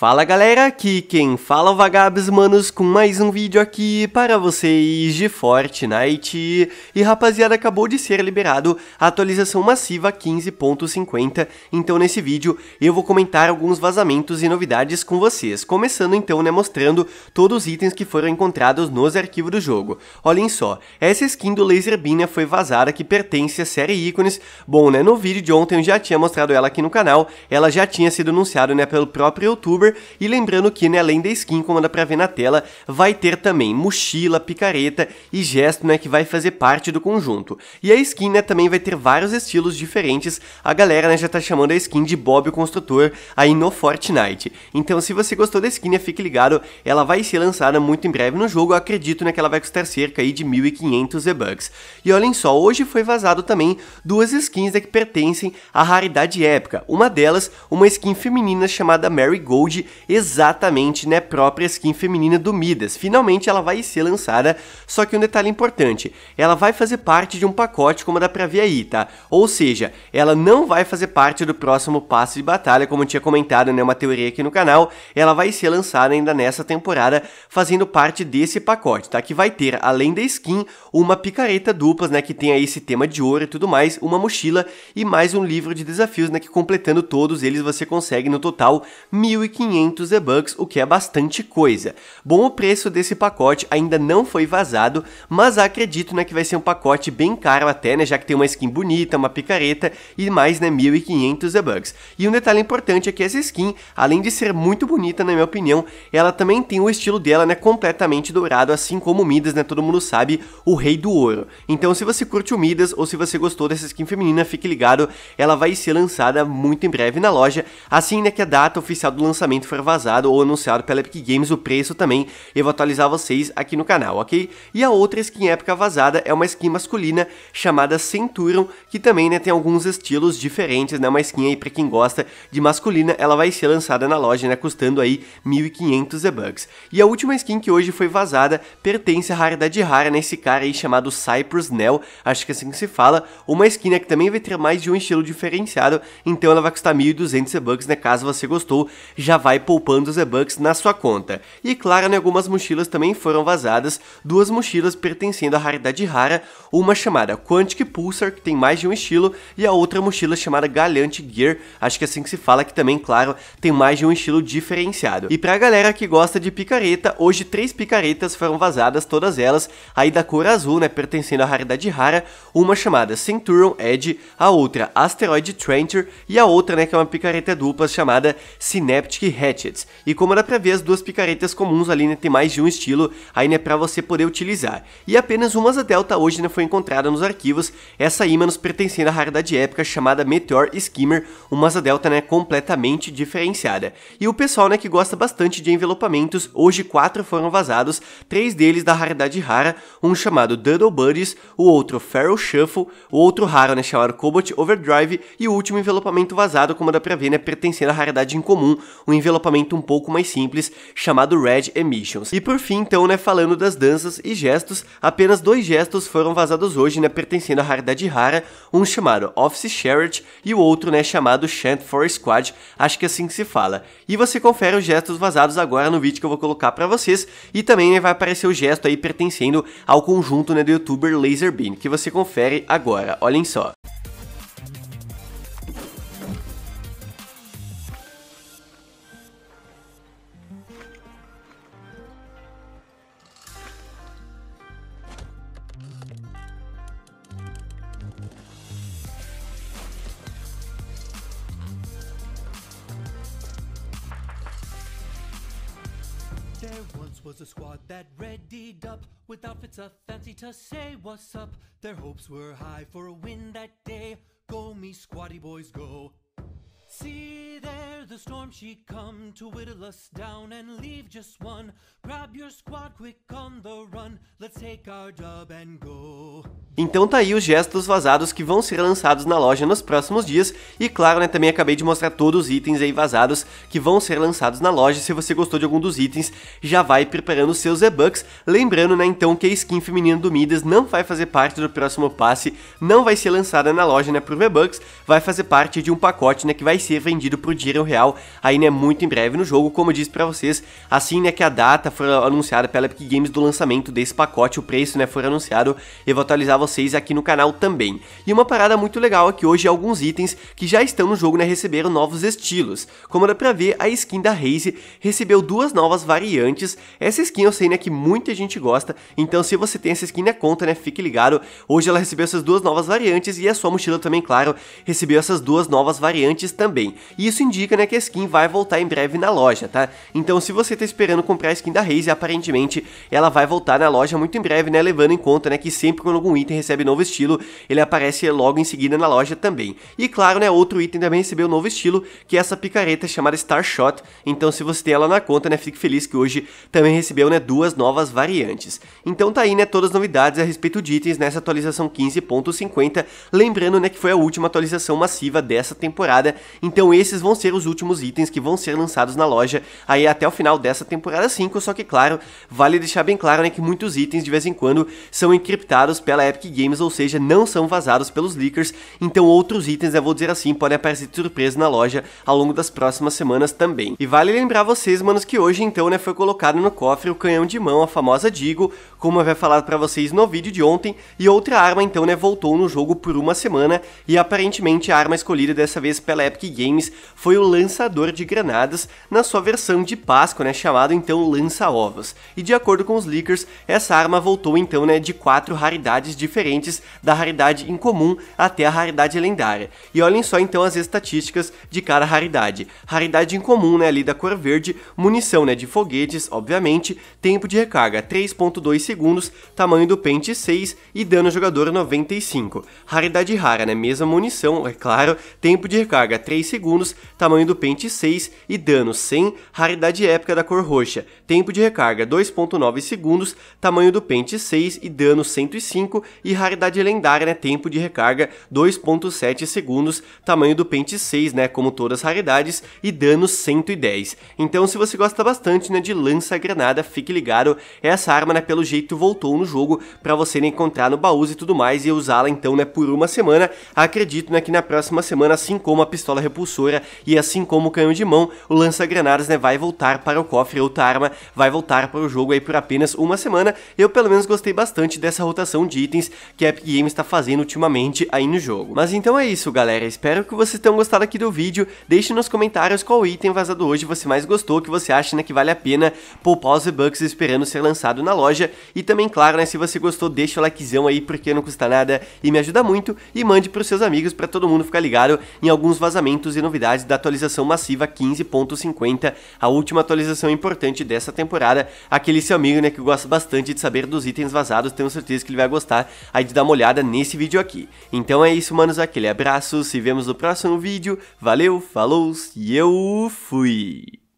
Fala galera, aqui quem fala é o Vagabes Manos com mais um vídeo aqui para vocês de Fortnite. E rapaziada, acabou de ser liberado a atualização massiva 15.50, então nesse vídeo eu vou comentar alguns vazamentos e novidades com vocês, começando então né, mostrando todos os itens que foram encontrados nos arquivos do jogo. Olhem só, essa skin do Laser Beam né, foi vazada que pertence à série Ícones, bom né, no vídeo de ontem eu já tinha mostrado ela aqui no canal, ela já tinha sido anunciada né, pelo próprio youtuber, e lembrando que, né, além da skin, como dá pra ver na tela, vai ter também mochila, picareta e gesto, né, que vai fazer parte do conjunto. E a skin, né, também vai ter vários estilos diferentes. A galera, né, já tá chamando a skin de Bob o Construtor aí no Fortnite. Então, se você gostou da skin, né, fique ligado, ela vai ser lançada muito em breve no jogo. Eu acredito, né, que ela vai custar cerca aí de 1.500 V-Bucks. E olhem só, hoje foi vazado também duas skins né, que pertencem à raridade épica. Uma delas, uma skin feminina chamada Mary Gold exatamente né, própria skin feminina do Midas. Finalmente ela vai ser lançada, só que um detalhe importante, ela vai fazer parte de um pacote como dá pra ver aí, tá? Ou seja, ela não vai fazer parte do próximo passo de batalha, como eu tinha comentado, né, uma teoria aqui no canal, ela vai ser lançada ainda nessa temporada, fazendo parte desse pacote, tá? Que vai ter, além da skin, uma picareta duplas, né, que tem aí esse tema de ouro e tudo mais, uma mochila e mais um livro de desafios, né, que completando todos eles você consegue no total 1500 1.500 e bucks o que é bastante coisa. Bom, o preço desse pacote ainda não foi vazado, mas acredito né, que vai ser um pacote bem caro até, né, já que tem uma skin bonita, uma picareta e mais né, 1.500 e bucks E um detalhe importante é que essa skin, além de ser muito bonita na minha opinião, ela também tem o estilo dela né, completamente dourado, assim como Midas, né, todo mundo sabe, o rei do ouro. Então se você curte o Midas ou se você gostou dessa skin feminina, fique ligado, ela vai ser lançada muito em breve na loja, assim né, que é a data oficial do lançamento lançamento for vazado ou anunciado pela Epic Games, o preço também. Eu vou atualizar vocês aqui no canal, ok? E a outra skin épica vazada é uma skin masculina chamada Centurion, que também né, tem alguns estilos diferentes, né? Uma skin aí pra quem gosta de masculina, ela vai ser lançada na loja, né? Custando aí 1.500 e bucks E a última skin que hoje foi vazada pertence à raridade rara, nesse né? Esse cara aí chamado Cypress Nell, acho que é assim que se fala. Uma skin né, que também vai ter mais de um estilo diferenciado, então ela vai custar 1.200 e bucks né? Caso você gostou, já vai poupando os e-bucks na sua conta. E claro, né, algumas mochilas também foram vazadas, duas mochilas pertencendo à raridade rara, uma chamada Quantic Pulsar, que tem mais de um estilo, e a outra mochila chamada Galeante Gear, acho que é assim que se fala, que também, claro, tem mais de um estilo diferenciado. E pra galera que gosta de picareta, hoje três picaretas foram vazadas, todas elas aí da cor azul, né, pertencendo à raridade rara, uma chamada Centurion Edge, a outra Asteroid Trencher e a outra, né, que é uma picareta dupla chamada Synaptic hatchets. E como era pra ver, as duas picaretas comuns ali né, tem mais de um estilo aí é pra você poder utilizar. E apenas uma asa delta hoje né, foi encontrada nos arquivos, essa imã nos pertencendo à raridade épica chamada Meteor Skimmer, uma asa delta né, completamente diferenciada. E o pessoal né, que gosta bastante de envelopamentos, hoje quatro foram vazados, três deles da raridade rara, um chamado Duddle Buddies, o outro Feral Shuffle, o outro raro né, chamado Cobalt Overdrive e o último envelopamento vazado, como dá pra ver, né, pertencendo à raridade incomum, um envelopamento um pouco mais simples, chamado Red Emissions. E por fim, então, né, falando das danças e gestos, apenas dois gestos foram vazados hoje, né, pertencendo à raridade rara, um chamado Office Sherrod e o outro, né, chamado Chant for Squad, acho que é assim que se fala. E você confere os gestos vazados agora no vídeo que eu vou colocar para vocês, e também né, vai aparecer o gesto aí pertencendo ao conjunto, né, do youtuber Laserbeam, que você confere agora, olhem só. There once was a squad that readied up with outfits a fancy to say what's up. Their hopes were high for a win that day. Go me squatty boys, go. See them. the storm she come to whittle us down and leave just one. Grab your squad quick on the run. Let's take our and go. Então tá aí os gestos vazados que vão ser lançados na loja nos próximos dias e claro, né, também acabei de mostrar todos os itens aí vazados que vão ser lançados na loja. Se você gostou de algum dos itens, já vai preparando seus e-bucks. Lembrando, né, então que a skin feminina do Midas não vai fazer parte do próximo passe, não vai ser lançada na loja, né, por V-Bucks, vai fazer parte de um pacote, né, que vai ser vendido por dinheiro real real ainda é muito em breve no jogo, como eu disse para vocês, assim né, que a data foi anunciada pela Epic Games do lançamento desse pacote, o preço né, foi anunciado, eu vou atualizar vocês aqui no canal também. E uma parada muito legal é que hoje alguns itens que já estão no jogo né, receberam novos estilos, como dá pra ver a skin da Raze recebeu duas novas variantes, essa skin eu sei né, que muita gente gosta, então se você tem essa skin na conta, né, fique ligado, hoje ela recebeu essas duas novas variantes e a sua mochila também, claro, recebeu essas duas novas variantes também. E isso indica né, que a skin vai voltar em breve na loja, tá? Então se você tá esperando comprar a skin da Raze, aparentemente ela vai voltar na loja muito em breve, né? Levando em conta, né, que sempre quando algum item recebe novo estilo, ele aparece logo em seguida na loja também. E claro, né, outro item também recebeu novo estilo, que é essa picareta chamada Star Shot. Então se você tem ela na conta, né, fique feliz que hoje também recebeu, né, duas novas variantes. Então tá aí, né, todas as novidades a respeito de itens nessa atualização 15.50, lembrando, né, que foi a última atualização massiva dessa temporada. Então esses vão ser os últimos itens que vão ser lançados na loja aí até o final dessa temporada 5, só que claro, vale deixar bem claro né, que muitos itens de vez em quando são encriptados pela Epic Games, ou seja, não são vazados pelos leakers, então outros itens, eu vou dizer assim, podem aparecer de surpresa na loja ao longo das próximas semanas também. E vale lembrar vocês, manos, que hoje então né, foi colocado no cofre o canhão de mão, a famosa Digo, como eu havia falado para vocês no vídeo de ontem, e outra arma então né, voltou no jogo por uma semana, e aparentemente a arma escolhida dessa vez pela Epic Games foi o lançador de granadas na sua versão de Páscoa, né, chamado então lança-ovos. E de acordo com os leakers, essa arma voltou então né, de quatro raridades diferentes, da raridade incomum até a raridade lendária. E olhem só então as estatísticas de cada raridade. Raridade incomum, né, ali da cor verde, munição né, de foguetes, obviamente, tempo de recarga 3.2 segundos, tamanho do pente 6 e dano jogador 95. Raridade rara, né, mesma munição, é claro, tempo de recarga 3 segundos, tamanho do do pente 6 e dano 100, raridade épica da cor roxa, tempo de recarga 2.9 segundos, tamanho do pente 6 e dano 105 e raridade lendária, né, tempo de recarga 2.7 segundos, tamanho do pente 6, né, como todas as raridades, e dano 110. Então se você gosta bastante, né, de lança-granada, fique ligado, essa arma, né, pelo jeito voltou no jogo para você né, encontrar no baú e tudo mais e usá-la então, né, por uma semana. Acredito, né, que na próxima semana, assim como a pistola repulsora e assim assim como o canhão de mão, o lança-granadas né, vai voltar para o cofre, outra arma vai voltar para o jogo aí por apenas uma semana. Eu pelo menos gostei bastante dessa rotação de itens que a Epic Games está fazendo ultimamente aí no jogo. Mas então é isso galera, espero que vocês tenham gostado aqui do vídeo, deixe nos comentários qual item vazado hoje você mais gostou, que você acha né, que vale a pena poupar os bucks esperando ser lançado na loja. E também, claro, né, se você gostou, deixa o likezão aí porque não custa nada e me ajuda muito. E mande para os seus amigos para todo mundo ficar ligado em alguns vazamentos e novidades da atualização atualização massiva 15.50, a última atualização importante dessa temporada. Aquele seu amigo, né, que gosta bastante de saber dos itens vazados, tenho certeza que ele vai gostar aí de dar uma olhada nesse vídeo aqui. Então é isso, manos, aquele abraço, se vemos no próximo vídeo, valeu, falou e eu fui!